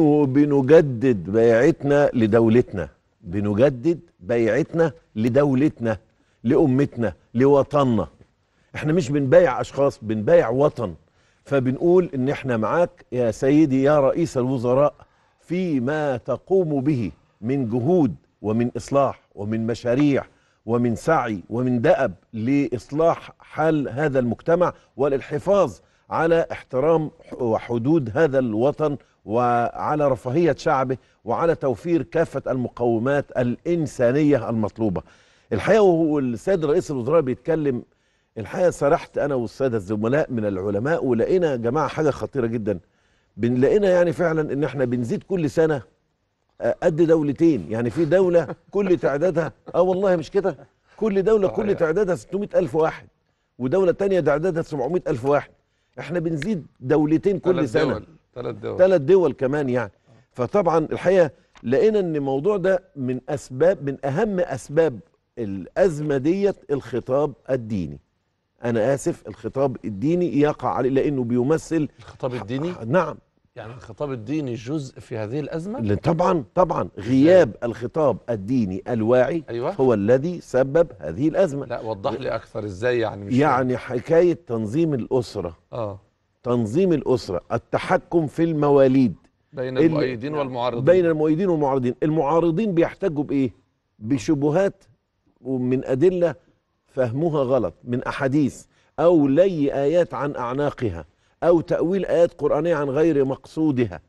وبنجدد بيعتنا لدولتنا بنجدد بيعتنا لدولتنا لأمتنا لوطننا احنا مش بنبايع أشخاص بنبايع وطن فبنقول ان احنا معاك يا سيدي يا رئيس الوزراء فيما تقوم به من جهود ومن إصلاح ومن مشاريع ومن سعي ومن دأب لإصلاح حال هذا المجتمع وللحفاظ على احترام وحدود هذا الوطن وعلى رفاهية شعبه وعلى توفير كافة المقومات الإنسانية المطلوبة الحقيقة والسيد رئيس الوزراء بيتكلم الحقيقة سرحت أنا والسادة الزملاء من العلماء ولقينا يا جماعة حاجة خطيرة جدا لقينا يعني فعلا إن إحنا بنزيد كل سنة آه، قد دولتين يعني في دولة كل تعدادها آه والله مش كده كل دولة كل تعدادها 600 ألف واحد ودولة تانية تعدادها 700 ألف واحد احنا بنزيد دولتين كل سنه ثلاث دول. ثلاث دول ثلاث دول كمان يعني فطبعا الحقيقه لقينا ان الموضوع ده من اسباب من اهم اسباب الازمه ديت الخطاب الديني انا اسف الخطاب الديني يقع عليه لانه بيمثل الخطاب الديني نعم يعني الخطاب الديني جزء في هذه الأزمة؟ طبعا طبعا غياب الخطاب الديني الواعي أيوة. هو الذي سبب هذه الأزمة لا وضح لي أكثر إزاي يعني مش يعني حكاية تنظيم الأسرة آه. تنظيم الأسرة التحكم في المواليد بين المؤيدين والمعارضين بين المؤيدين والمعارضين المعارضين بيحتجوا بإيه؟ بشبهات ومن أدلة فهموها غلط من أحاديث أو لي آيات عن أعناقها أو تأويل آيات قرآنية عن غير مقصودها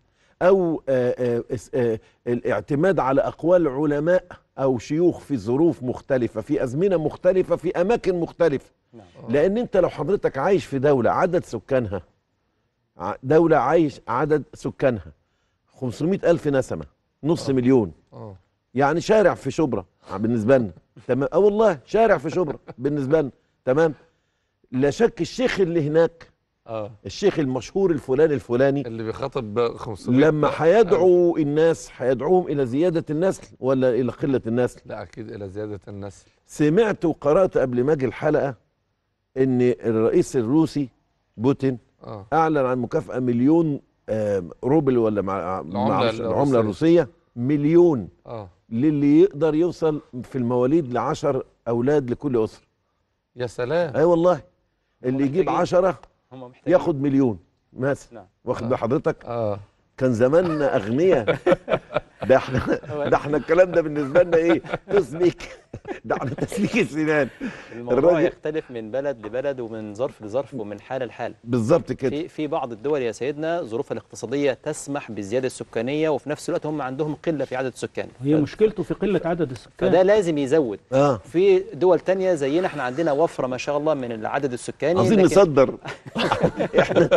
أو آه، آه، آه، الاعتماد على أقوال علماء أو شيوخ في ظروف مختلفة في أزمنة مختلفة في أماكن مختلفة نعم. لأن أنت لو حضرتك عايش في دولة عدد سكانها دولة عايش عدد سكانها 500 ألف نسمة نص مليون يعني شارع في شبرا بالنسبة لنا تمام اه والله شارع في شبرا بالنسبة لنا تمام لا شك الشيخ اللي هناك آه. الشيخ المشهور الفلاني الفلاني اللي بيخاطب 500 لما هيدعو الناس هيدعوهم الى زياده النسل ولا الى قله النسل؟ لا اكيد الى زياده النسل سمعت وقرات قبل ما اجي الحلقه ان الرئيس الروسي بوتين آه. اعلن عن مكافاه مليون روبل ولا مع العمله, العملة الروسيه مليون آه. للي يقدر يوصل في المواليد لعشر 10 اولاد لكل اسره يا سلام اي أيوة والله اللي يجيب 10 هم محتاجين ياخد مليون مثلا نعم. واخد آه. بال حضرتك؟ اه كان زماننا اغنياء ده احنا ده احنا الكلام ده بالنسبه لنا ايه؟ تسميك ده على تسليك السنان الموضوع الراجل... يختلف من بلد لبلد ومن ظرف لظرف ومن حاله لحاله بالظبط كده في, في بعض الدول يا سيدنا ظروفها الاقتصاديه تسمح بالزياده السكانيه وفي نفس الوقت هم عندهم قله في عدد السكان هي ف... مشكلته في قله عدد السكان فده لازم يزود آه. في دول تانية زينا احنا عندنا وفره ما شاء الله من العدد السكاني عايزين لكن... نصدر احنا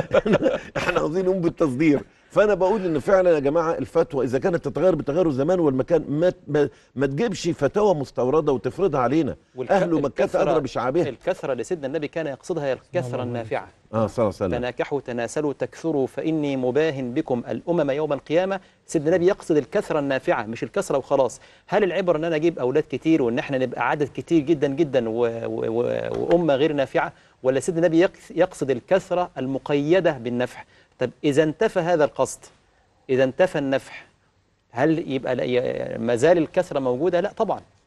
احنا عايزين نقوم بالتصدير فانا بقول ان فعلا يا جماعه الفتوى اذا كانت تتغير بتغير الزمان والمكان ما ما, ما تجيبش فتاوى مستورده وتفرضها علينا اهل مكه ادرى بشعابها الكثره اللي سيدنا النبي كان يقصدها الكثره النافعه اه صلى الله عليه وسلم تناكحوا تناسلوا تكثروا فاني مباه بكم الامم يوم القيامه سيدنا النبي يقصد الكثره النافعه مش الكثره وخلاص هل العبر ان انا اجيب اولاد كتير وان احنا نبقى عدد كتير جدا جدا وامه غير نافعه ولا سيدنا النبي يقصد الكثره المقيده بالنفع طب إذا انتفى هذا القصد إذا انتفى النفح هل يبقى ما زال الكثرة موجودة؟ لا طبعا